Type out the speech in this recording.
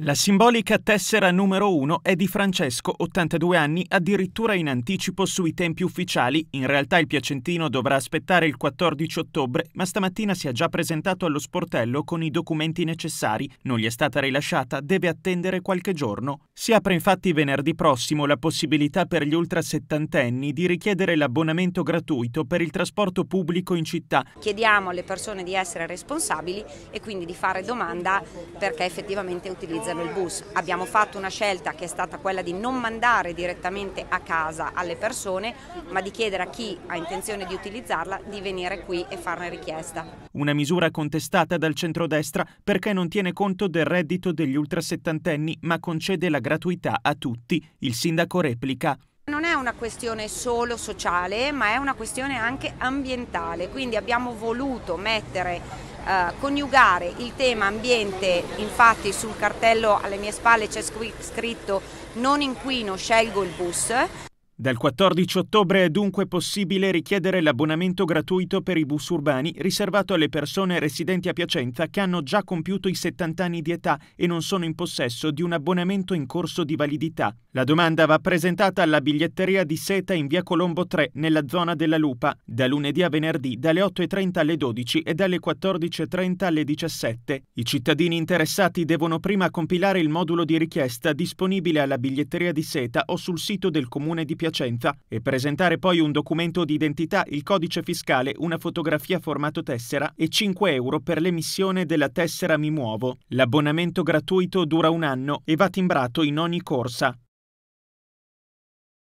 La simbolica tessera numero 1 è di Francesco, 82 anni, addirittura in anticipo sui tempi ufficiali. In realtà il Piacentino dovrà aspettare il 14 ottobre, ma stamattina si è già presentato allo sportello con i documenti necessari. Non gli è stata rilasciata, deve attendere qualche giorno. Si apre infatti venerdì prossimo la possibilità per gli ultra settantenni di richiedere l'abbonamento gratuito per il trasporto pubblico in città. Chiediamo alle persone di essere responsabili e quindi di fare domanda perché effettivamente utilizzano utilizzano il bus. Abbiamo fatto una scelta che è stata quella di non mandare direttamente a casa alle persone, ma di chiedere a chi ha intenzione di utilizzarla di venire qui e farne richiesta. Una misura contestata dal centrodestra perché non tiene conto del reddito degli ultrasettantenni, ma concede la gratuità a tutti. Il sindaco replica. Non è una questione solo sociale, ma è una questione anche ambientale, quindi abbiamo voluto mettere, eh, coniugare il tema ambiente, infatti sul cartello alle mie spalle c'è scritto non inquino, scelgo il bus. Dal 14 ottobre è dunque possibile richiedere l'abbonamento gratuito per i bus urbani riservato alle persone residenti a Piacenza che hanno già compiuto i 70 anni di età e non sono in possesso di un abbonamento in corso di validità. La domanda va presentata alla biglietteria di Seta in via Colombo 3 nella zona della Lupa, da lunedì a venerdì dalle 8.30 alle 12 e dalle 14.30 alle 17. I cittadini interessati devono prima compilare il modulo di richiesta disponibile alla biglietteria di Seta o sul sito del comune di Piacenza Piacenza e presentare poi un documento di identità, il codice fiscale, una fotografia formato tessera e 5 euro per l'emissione della tessera Mi Muovo. L'abbonamento gratuito dura un anno e va timbrato in ogni corsa.